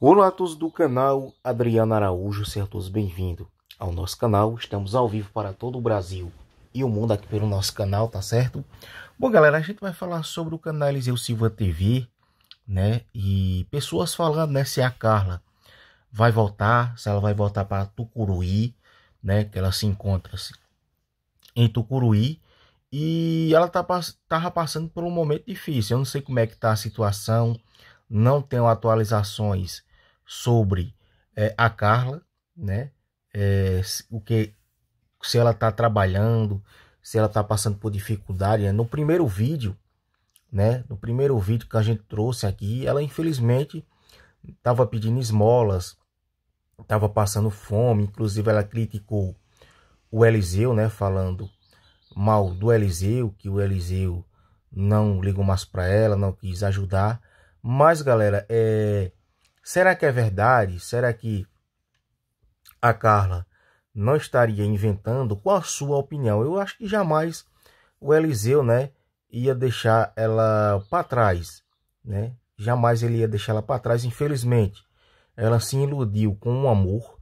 Olá a todos do canal Adriano Araújo, sejam todos bem-vindos ao nosso canal. Estamos ao vivo para todo o Brasil e o mundo aqui pelo nosso canal, tá certo? Bom, galera, a gente vai falar sobre o canal Eliseu Silva TV, né? E pessoas falando, né, se a Carla vai voltar, se ela vai voltar para Tucuruí, né, que ela se encontra -se assim, em Tucuruí. E ela tá, tava passando por um momento difícil. Eu não sei como é que tá a situação. Não tenho atualizações sobre é, a Carla, né? É, o que se ela está trabalhando, se ela está passando por dificuldade. Né? No primeiro vídeo, né? No primeiro vídeo que a gente trouxe aqui, ela infelizmente estava pedindo esmolas, estava passando fome. Inclusive, ela criticou o Eliseu, né? Falando mal do Eliseu, que o Eliseu não ligou mais para ela, não quis ajudar. Mas, galera, é Será que é verdade? Será que a Carla não estaria inventando? Qual a sua opinião? Eu acho que jamais o Eliseu, né, ia deixar ela para trás, né? Jamais ele ia deixar ela para trás, infelizmente. Ela se iludiu com o um amor,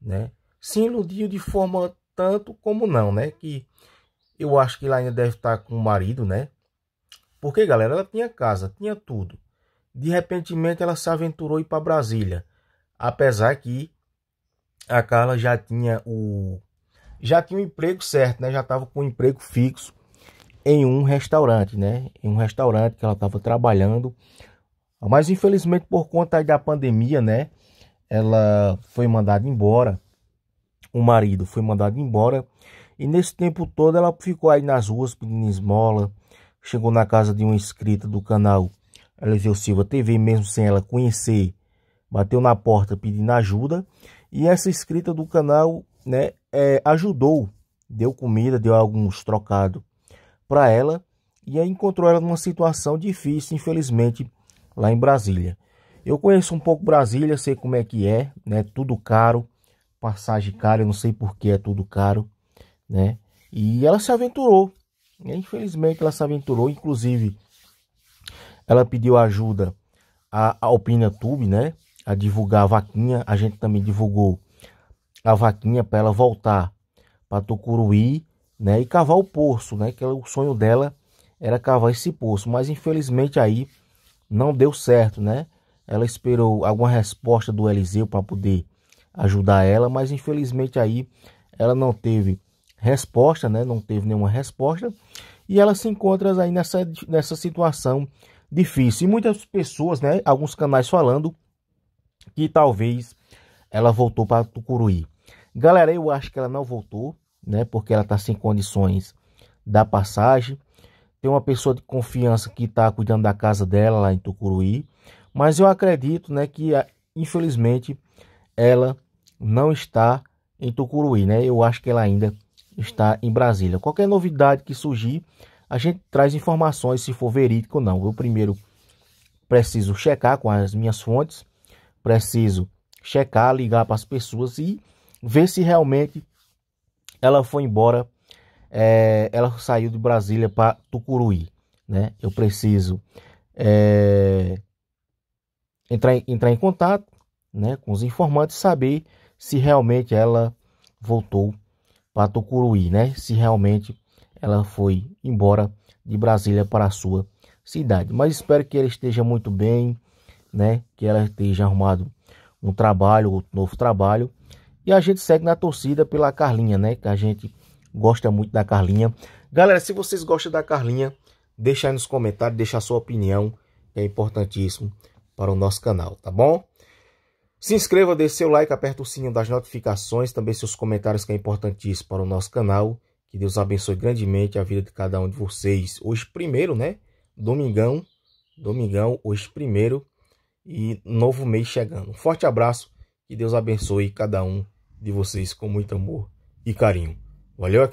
né? Se iludiu de forma tanto como não, né? Que eu acho que ela ainda deve estar com o marido, né? Porque, galera, ela tinha casa, tinha tudo de repentemente ela se aventurou para Brasília, apesar que a Carla já tinha o já tinha um emprego certo, né? Já estava com um emprego fixo em um restaurante, né? Em um restaurante que ela estava trabalhando. Mas infelizmente por conta da pandemia, né? Ela foi mandada embora. O marido foi mandado embora. E nesse tempo todo ela ficou aí nas ruas pedindo esmola. Chegou na casa de uma inscrita do canal a Eliseu Silva TV, mesmo sem ela conhecer, bateu na porta pedindo ajuda. E essa inscrita do canal né, é, ajudou, deu comida, deu alguns trocados para ela. E aí encontrou ela numa situação difícil, infelizmente, lá em Brasília. Eu conheço um pouco Brasília, sei como é que é, né? Tudo caro, passagem cara, eu não sei por que é tudo caro, né? E ela se aventurou, né? infelizmente ela se aventurou, inclusive ela pediu ajuda à Alpina Tube, né? A divulgar a vaquinha. A gente também divulgou a vaquinha para ela voltar para Tucuruí, né? E cavar o poço, né? Que ela, é o sonho dela era cavar esse poço, mas infelizmente aí não deu certo, né? Ela esperou alguma resposta do Eliseu para poder ajudar ela, mas infelizmente aí ela não teve resposta, né? Não teve nenhuma resposta. E ela se encontra aí nessa, nessa situação difícil. E muitas pessoas, né, alguns canais falando que talvez ela voltou para Tucuruí. Galera, eu acho que ela não voltou, né, porque ela está sem condições da passagem. Tem uma pessoa de confiança que está cuidando da casa dela lá em Tucuruí, mas eu acredito, né, que ah, infelizmente ela não está em Tucuruí, né? Eu acho que ela ainda está em Brasília. Qualquer novidade que surgir, a gente traz informações se for verídico ou não. Eu primeiro preciso checar com as minhas fontes, preciso checar, ligar para as pessoas e ver se realmente ela foi embora, é, ela saiu de Brasília para Tucuruí, né? Eu preciso é, entrar, em, entrar em contato, né, com os informantes, saber se realmente ela voltou para Tucuruí, né? Se realmente ela foi embora de Brasília para a sua cidade. Mas espero que ela esteja muito bem, né? Que ela esteja arrumado um trabalho, outro novo trabalho. E a gente segue na torcida pela Carlinha, né? Que a gente gosta muito da Carlinha. Galera, se vocês gostam da Carlinha, deixa aí nos comentários, deixa a sua opinião, que é importantíssimo para o nosso canal, tá bom? Se inscreva, dê seu like, aperta o sininho das notificações, também seus comentários que é importantíssimo para o nosso canal. Que Deus abençoe grandemente a vida de cada um de vocês. Hoje primeiro, né? Domingão, domingão, hoje primeiro e novo mês chegando. Um forte abraço, que Deus abençoe cada um de vocês com muito amor e carinho. Valeu,